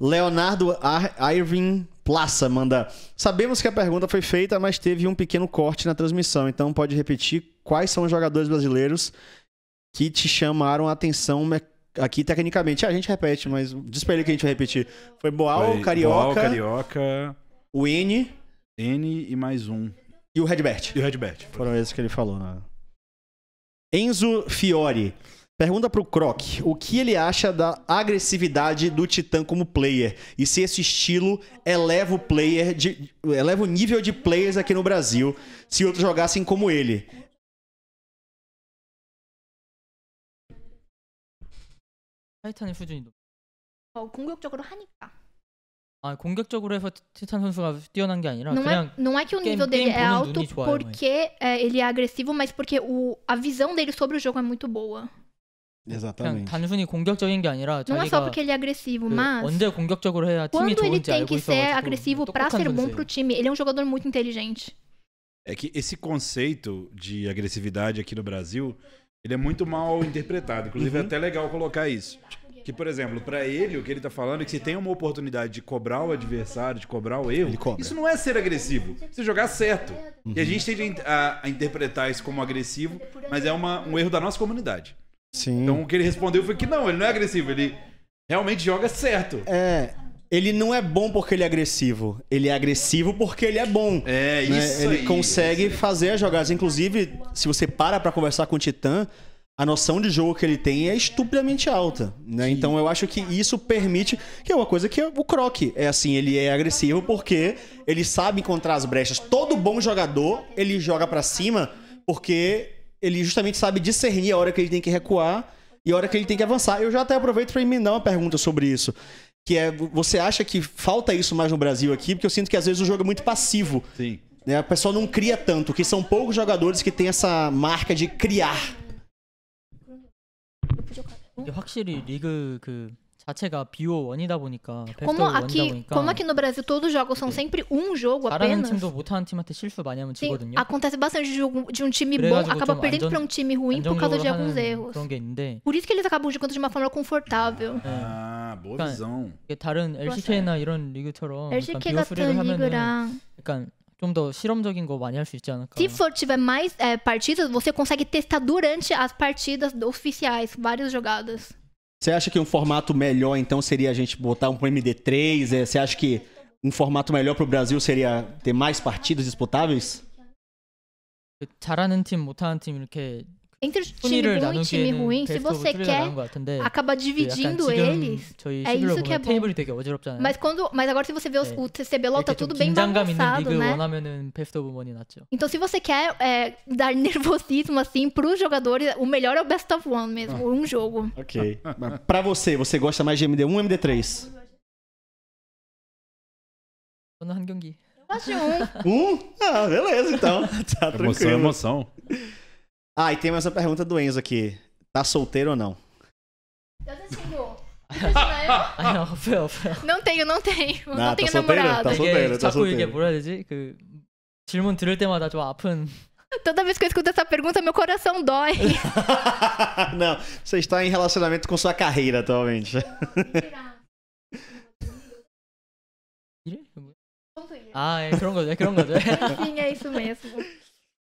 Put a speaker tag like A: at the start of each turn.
A: Leonardo Ar Irving Plaça manda. Sabemos que a pergunta foi feita, mas teve um pequeno corte na transmissão. Então pode repetir quais são os jogadores brasileiros que te chamaram a atenção aqui tecnicamente. Ah, a gente repete, mas diz pra ele que a gente vai repetir. Foi Boal, foi Carioca. Boal, Carioca. O N. N e mais um. E o Redbert. E o Redbert. Foram esses que ele falou, né? Enzo Fiore. Pergunta pro Croc o que ele acha da agressividade do Titã como player e se esse estilo eleva o player, de, eleva o nível de players aqui no Brasil se outros jogassem como ele.
B: 타이탄의 수준이도.
C: 어, 공격적으로 하니까.
B: 아, 공격적으로 해서 티탄 선수가 뛰어난 게 아니라 não é- 그냥 é,
C: não é que o nível dele é alto porque é, ele é agressivo, mas porque o, a visão dele sobre o jogo é muito boa.
B: Exatamente. 단순히 공격적인 게 아니라 Não é só porque
C: ele é agressivo, 그 mas 언제
A: 공격적으로 해야 팀이 quando ele 좋은지 tem 알고 que ser agressivo pra ser bom pro
C: time, ele é um jogador muito inteligente.
A: É que esse conceito de agressividade aqui no Brasil, ele é muito mal interpretado. Inclusive, é uhum. até legal colocar isso. Que, por exemplo, pra ele, o que ele tá falando é que se tem uma oportunidade de cobrar o adversário, de cobrar o erro, Ele cobra. isso não é ser agressivo. Você jogar certo. E a uhum. gente tem a, a interpretar isso como agressivo, mas é uma- um erro da nossa comunidade. Sim. Então o que ele respondeu foi que não, ele não é agressivo, ele realmente joga certo. É. Ele não é bom porque ele é agressivo. Ele é agressivo porque ele é bom. É, né? isso. Ele aí, consegue isso fazer as jogadas. Inclusive, se você para pra conversar com o Titã, a noção de jogo que ele tem é estupidamente alta, né? Então eu acho que isso permite, que é uma coisa que o Croc é assim, ele é agressivo porque ele sabe encontrar as brechas. Todo bom jogador, ele joga para cima porque ele justamente sabe discernir a hora que ele tem que recuar e a hora que ele tem que avançar. Eu já até aproveito para emendar uma pergunta sobre isso. Que é, você acha que falta isso mais no Brasil aqui? Porque eu sinto que às vezes o jogo é muito passivo. Sim. Né? A pessoa não cria tanto, que são poucos jogadores que têm essa marca de criar.
B: 확실히 리그 그 자체가 비오 원이다 보니까 como aqui, como aqui
C: no Brasil todos os jogos são sempre um jogo apenas. 팀도
B: 못하는 팀한테 실수 많이 하면 지거든요.
C: acontece bastante de um, time bom acaba perdendo para um time ruim por causa de alguns erros. 그런 게 있는데. Por isso que eles acabam jogando de uma forma confortável.
B: 아, ah, boa 그러니까 visão. 다른 LCK나 이런 리그처럼 LCK 같은 리그랑 약간 좀더 실험적인 거 많이 할 있지 않을까?
C: Se for tiver mais é, partidas, você consegue testar durante as partidas oficiais várias jogadas.
A: Você acha que um formato melhor, então, seria a gente botar um MD3? É, você acha que um formato melhor para o Brasil seria ter mais partidos disputáveis?
B: 잘하는 팀, 못하는 팀 이렇게
C: entre time bom e time ruim, se você quer acaba dividindo eles, é isso que é bom. Mas, quando, mas agora se você vê os, o CBLOL tá tudo bem bagunçado, né? Então se você quer é, dar nervosismo assim pros jogadores, o melhor é o best of one mesmo, ah. um jogo. Ok.
A: pra você, você gosta mais de MD1 ou MD3?
B: Eu
C: gosto de um.
A: Um? Ah, beleza então. Tá tranquilo. Emoção, emoção. Ah, e tem mais uma pergunta do Enzo aqui. Tá solteiro ou não?
B: Eu
C: não tenho, não tenho. Ah, não, não tá tenho namorado.
B: Tá solteiro, tá solteiro. 질문 들을 때마다 좀 아픈
C: Toda vez que eu escuto essa pergunta, meu coração dói.
A: não, você está em relacionamento com sua carreira atualmente.
B: Ah, é, 그런 é, 그런 é
C: isso mesmo.